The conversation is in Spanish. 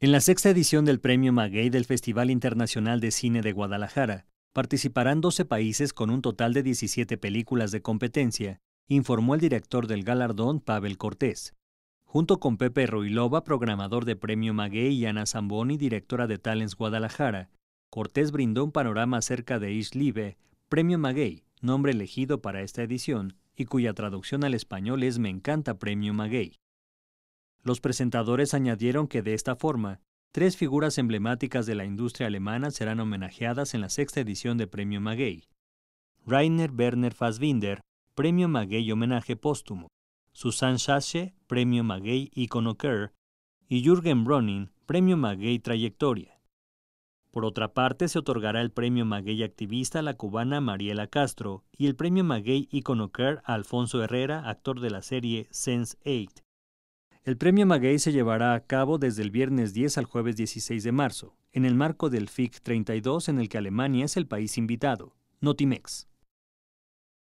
En la sexta edición del Premio Maguey del Festival Internacional de Cine de Guadalajara, participarán 12 países con un total de 17 películas de competencia, informó el director del galardón Pavel Cortés. Junto con Pepe Ruilova, programador de Premio Maguey, y Ana Zamboni, directora de Talents Guadalajara, Cortés brindó un panorama acerca de Islibe, Premio Maguey, nombre elegido para esta edición, y cuya traducción al español es Me encanta Premio Maguey. Los presentadores añadieron que de esta forma, tres figuras emblemáticas de la industria alemana serán homenajeadas en la sexta edición del Premio Maguey. Rainer Werner Fassbinder, Premio Maguey Homenaje Póstumo, Susanne Schache, Premio Maguey Iconoker, y Jürgen Bronning, Premio Maguey Trayectoria. Por otra parte, se otorgará el Premio Maguey Activista a la cubana Mariela Castro y el Premio Maguey Iconoker a Alfonso Herrera, actor de la serie Sense 8. El premio Maguey se llevará a cabo desde el viernes 10 al jueves 16 de marzo, en el marco del FIC 32 en el que Alemania es el país invitado, Notimex.